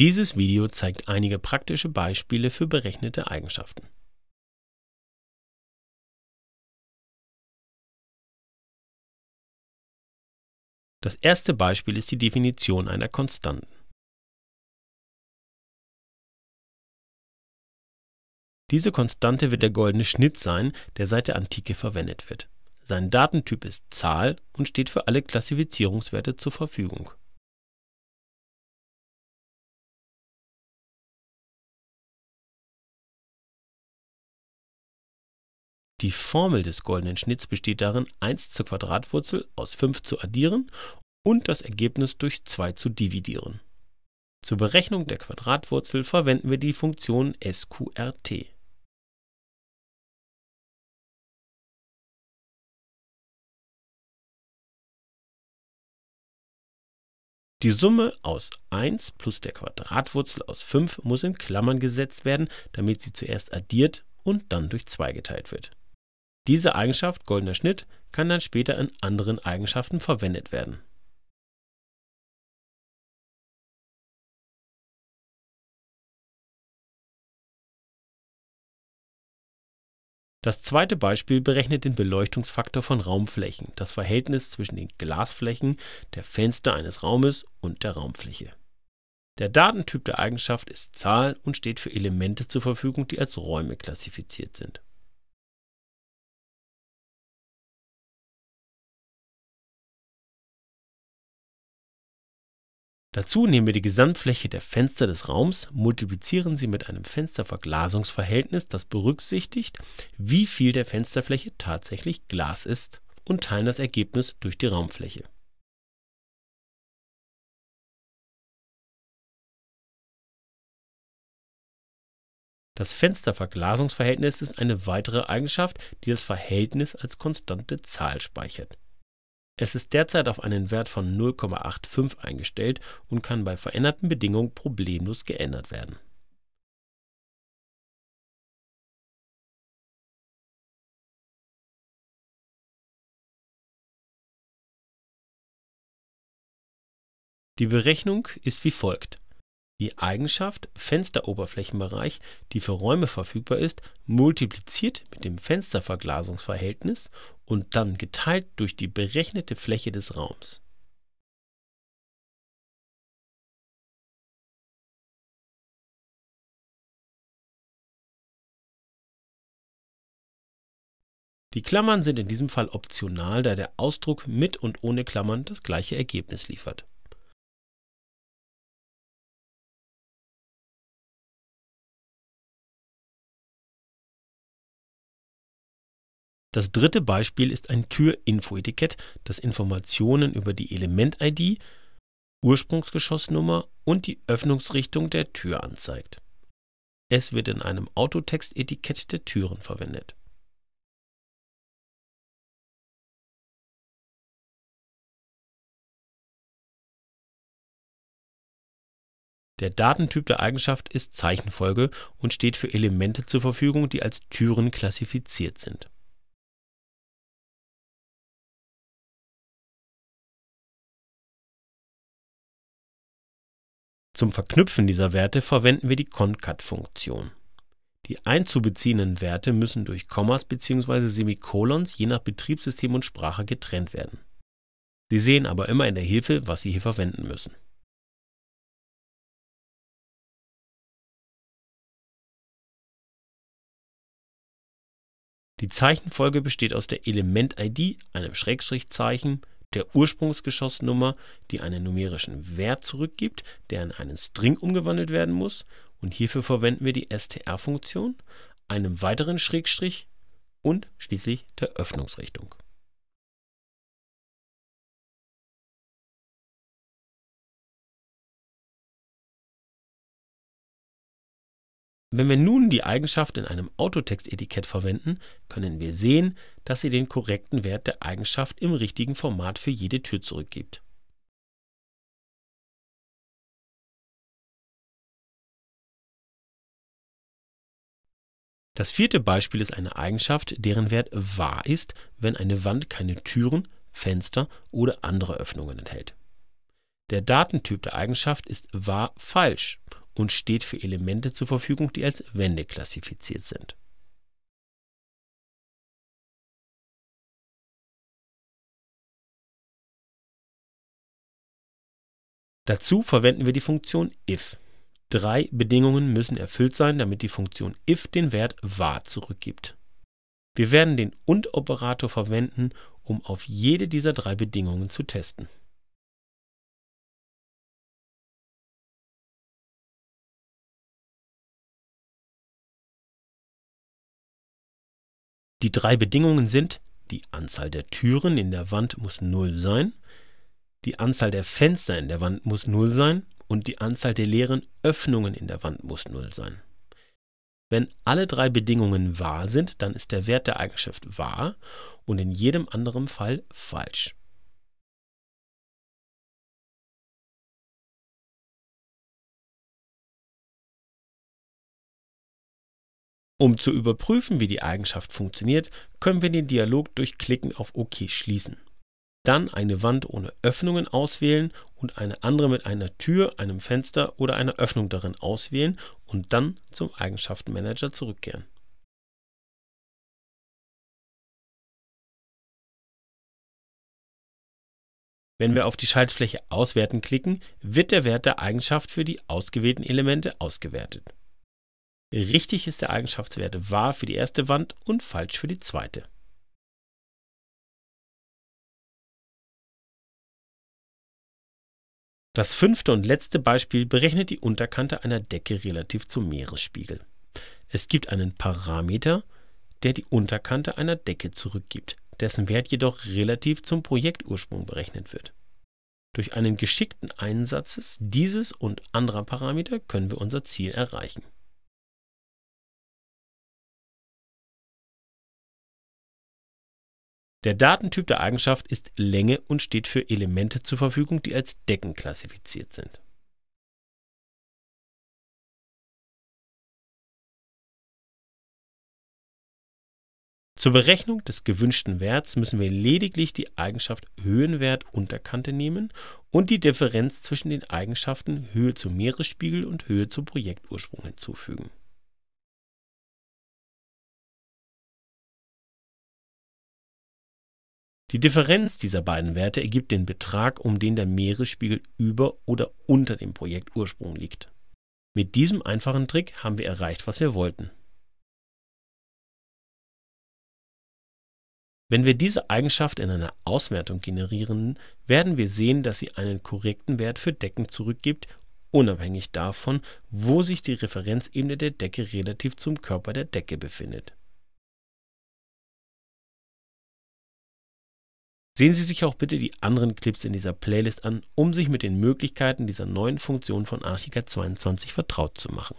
Dieses Video zeigt einige praktische Beispiele für berechnete Eigenschaften. Das erste Beispiel ist die Definition einer Konstanten. Diese Konstante wird der goldene Schnitt sein, der seit der Antike verwendet wird. Sein Datentyp ist Zahl und steht für alle Klassifizierungswerte zur Verfügung. Die Formel des goldenen Schnitts besteht darin, 1 zur Quadratwurzel aus 5 zu addieren und das Ergebnis durch 2 zu dividieren. Zur Berechnung der Quadratwurzel verwenden wir die Funktion sqrt. Die Summe aus 1 plus der Quadratwurzel aus 5 muss in Klammern gesetzt werden, damit sie zuerst addiert und dann durch 2 geteilt wird. Diese Eigenschaft goldener Schnitt kann dann später in anderen Eigenschaften verwendet werden Das zweite Beispiel berechnet den Beleuchtungsfaktor von Raumflächen, das Verhältnis zwischen den Glasflächen der Fenster eines Raumes und der Raumfläche. Der Datentyp der Eigenschaft ist Zahl und steht für Elemente zur Verfügung, die als Räume klassifiziert sind Dazu nehmen wir die Gesamtfläche der Fenster des Raums, multiplizieren sie mit einem Fensterverglasungsverhältnis, das berücksichtigt, wie viel der Fensterfläche tatsächlich Glas ist, und teilen das Ergebnis durch die Raumfläche. Das Fensterverglasungsverhältnis ist eine weitere Eigenschaft, die das Verhältnis als konstante Zahl speichert. Es ist derzeit auf einen Wert von 0,85 eingestellt und kann bei veränderten Bedingungen problemlos geändert werden. Die Berechnung ist wie folgt die Eigenschaft Fensteroberflächenbereich, die für Räume verfügbar ist, multipliziert mit dem Fensterverglasungsverhältnis und dann geteilt durch die berechnete Fläche des Raums. Die Klammern sind in diesem Fall optional, da der Ausdruck mit und ohne Klammern das gleiche Ergebnis liefert. Das dritte Beispiel ist ein Tür-Info-Etikett, das Informationen über die Element-ID, Ursprungsgeschossnummer und die Öffnungsrichtung der Tür anzeigt. Es wird in einem Autotext-Etikett der Türen verwendet. Der Datentyp der Eigenschaft ist Zeichenfolge und steht für Elemente zur Verfügung, die als Türen klassifiziert sind Zum Verknüpfen dieser Werte verwenden wir die concat-Funktion. Die einzubeziehenden Werte müssen durch Kommas bzw. Semikolons je nach Betriebssystem und Sprache getrennt werden. Sie sehen aber immer in der Hilfe, was Sie hier verwenden müssen. Die Zeichenfolge besteht aus der Element-ID, einem Schrägstrichzeichen der Ursprungsgeschossnummer, die einen numerischen Wert zurückgibt, der in einen String umgewandelt werden muss, und hierfür verwenden wir die str-Funktion, einem weiteren Schrägstrich und schließlich der Öffnungsrichtung Wenn wir nun die Eigenschaft in einem Autotextetikett verwenden, können wir sehen, dass sie den korrekten Wert der Eigenschaft im richtigen Format für jede Tür zurückgibt. Das vierte Beispiel ist eine Eigenschaft, deren Wert wahr ist, wenn eine Wand keine Türen, Fenster oder andere Öffnungen enthält. Der Datentyp der Eigenschaft ist wahr falsch und steht für Elemente zur Verfügung, die als Wände klassifiziert sind. Dazu verwenden wir die Funktion if. Drei Bedingungen müssen erfüllt sein, damit die Funktion if den Wert var zurückgibt. Wir werden den und-Operator verwenden, um auf jede dieser drei Bedingungen zu testen. Die drei Bedingungen sind, die Anzahl der Türen in der Wand muss 0 sein, die Anzahl der Fenster in der Wand muss 0 sein und die Anzahl der leeren Öffnungen in der Wand muss 0 sein. Wenn alle drei Bedingungen wahr sind, dann ist der Wert der Eigenschaft wahr und in jedem anderen Fall falsch. Um zu überprüfen, wie die Eigenschaft funktioniert, können wir den Dialog durch Klicken auf OK schließen. Dann eine Wand ohne Öffnungen auswählen und eine andere mit einer Tür, einem Fenster oder einer Öffnung darin auswählen und dann zum Eigenschaftenmanager zurückkehren. Wenn wir auf die Schaltfläche Auswerten klicken, wird der Wert der Eigenschaft für die ausgewählten Elemente ausgewertet. Richtig ist der Eigenschaftswert wahr für die erste Wand und falsch für die zweite. Das fünfte und letzte Beispiel berechnet die Unterkante einer Decke relativ zum Meeresspiegel. Es gibt einen Parameter, der die Unterkante einer Decke zurückgibt, dessen Wert jedoch relativ zum Projektursprung berechnet wird. Durch einen geschickten Einsatz dieses und anderer Parameter können wir unser Ziel erreichen. Der Datentyp der Eigenschaft ist Länge und steht für Elemente zur Verfügung, die als Decken klassifiziert sind. Zur Berechnung des gewünschten Werts müssen wir lediglich die Eigenschaft Höhenwert Unterkante nehmen und die Differenz zwischen den Eigenschaften Höhe zum Meeresspiegel und Höhe zum Projektursprung hinzufügen Die Differenz dieser beiden Werte ergibt den Betrag, um den der Meeresspiegel über oder unter dem Projektursprung liegt. Mit diesem einfachen Trick haben wir erreicht, was wir wollten. Wenn wir diese Eigenschaft in einer Auswertung generieren, werden wir sehen, dass sie einen korrekten Wert für Decken zurückgibt, unabhängig davon, wo sich die Referenzebene der Decke relativ zum Körper der Decke befindet. Sehen Sie sich auch bitte die anderen Clips in dieser Playlist an, um sich mit den Möglichkeiten dieser neuen Funktion von Archicad 22 vertraut zu machen.